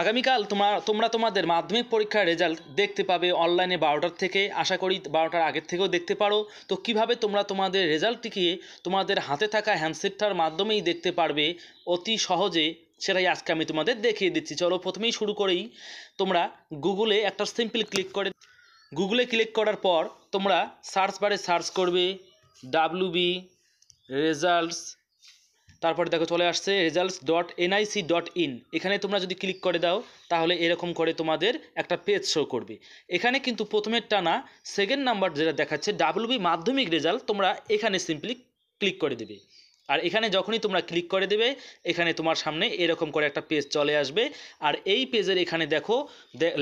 আগামীকাল তোমার তোমরা তোমাদের মাধ্যমিক পরীক্ষার রেজাল্ট দেখতে পাবে অনলাইনে বারোটার থেকে আশা করি বারোটার আগের থেকেও দেখতে পারো তো কিভাবে তোমরা তোমাদের রেজাল্টটিকে তোমাদের হাতে থাকা হ্যান্ডসেটটার মাধ্যমেই দেখতে পারবে অতি সহজে সেটাই আজকে আমি তোমাদের দেখিয়ে দিচ্ছি চলো প্রথমেই শুরু করেই তোমরা গুগলে একটা সিম্পল ক্লিক করে গুগলে ক্লিক করার পর তোমরা সার্চ বারে সার্চ করবে ডাব্লু বি রেজাল্টস তারপরে দেখো চলে আসছে results dot NIC dot in এখানে তোমরা যদি ক্লিক করে দাও তাহলে এরকম করে তোমাদের একটা পেজ শো করবে এখানে কিন্তু প্রথমের টানা সেকেন্ড নাম্বার যেটা দেখাচ্ছে ডাব্লিউবি মাধ্যমিক রেজাল্ট তোমরা এখানে সিম্পলি ক্লিক করে দেবে আর এখানে যখনই তোমরা ক্লিক করে দেবে এখানে তোমার সামনে এরকম করে একটা পেজ চলে আসবে আর এই পেজের এখানে দেখো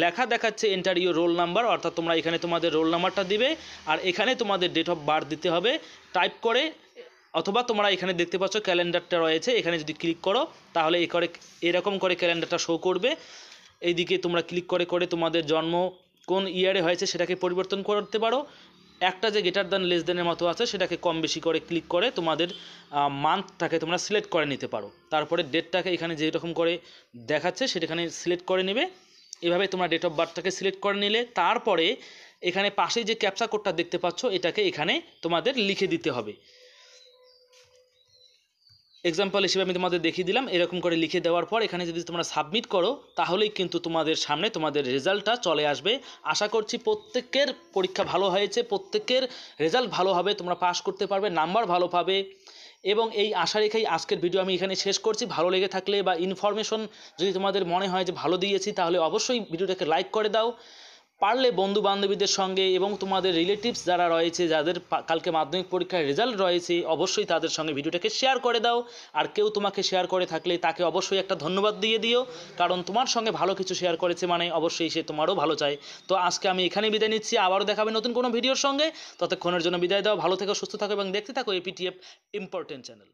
লেখা দেখাচ্ছে এন্টার ইউর রোল নাম্বার অর্থাৎ তোমরা এখানে তোমাদের রোল নাম্বারটা দিবে আর এখানে তোমাদের ডেট অফ বার্থ দিতে হবে টাইপ করে অথবা তোমরা এখানে দেখতে পাচ্ছ ক্যালেন্ডারটা রয়েছে এখানে যদি ক্লিক করো তাহলে এ করে এরকম করে ক্যালেন্ডারটা শো করবে এইদিকে তোমরা ক্লিক করে করে তোমাদের জন্ম কোন ইয়ারে হয়েছে সেটাকে পরিবর্তন করতে পারো একটা যে গেটার দ্যান লেস দ্যানের মতো আছে সেটাকে কম বেশি করে ক্লিক করে তোমাদের মান্থটাকে তোমরা সিলেক্ট করে নিতে পারো তারপরে ডেটটাকে এখানে যেরকম করে দেখাচ্ছে সেটাখানে সিলেক্ট করে নেবে এভাবে তোমরা ডেট অফ বার্থটাকে সিলেক্ট করে নিলে তারপরে এখানে পাশেই যে ক্যাপসা কোডটা দেখতে পাচ্ছ এটাকে এখানে তোমাদের লিখে দিতে হবে এক্সাম্পল হিসেবে আমি তোমাদের দেখিয়ে দিলাম এরকম করে লিখে দেওয়ার পর এখানে যদি তোমরা সাবমিট করো তাহলেই কিন্তু তোমাদের সামনে তোমাদের রেজাল্টটা চলে আসবে আশা করছি প্রত্যেকের পরীক্ষা ভালো হয়েছে প্রত্যেকের রেজাল্ট ভালো হবে তোমরা পাশ করতে পারবে নাম্বার ভালো পাবে এবং এই আশা রেখেই আজকের ভিডিও আমি এখানে শেষ করছি ভালো লেগে থাকলে বা ইনফরমেশন যদি তোমাদের মনে হয় যে ভালো দিয়েছি তাহলে অবশ্যই ভিডিওটাকে লাইক করে দাও পারলে বন্ধু বান্ধবীদের সঙ্গে এবং তোমাদের রিলেটিভস যারা রয়েছে যাদের কালকে মাধ্যমিক পরীক্ষার রেজাল্ট রয়েছে অবশ্যই তাদের সঙ্গে ভিডিওটাকে শেয়ার করে দাও আর কেউ তোমাকে শেয়ার করে থাকলে তাকে অবশ্যই একটা ধন্যবাদ দিয়ে দিও কারণ তোমার সঙ্গে ভালো কিছু শেয়ার করেছে মানে অবশ্যই সে তোমারও ভালো চায় তো আজকে আমি এখানেই বিদায় নিচ্ছি আবারও দেখাবে নতুন কোনো ভিডিওর সঙ্গে ততক্ষণের জন্য বিদায় দাও ভালো থেকো সুস্থ থাকো এবং দেখতে থাকো এপিটিএফ ইম্পর্টেন্ট চ্যানেল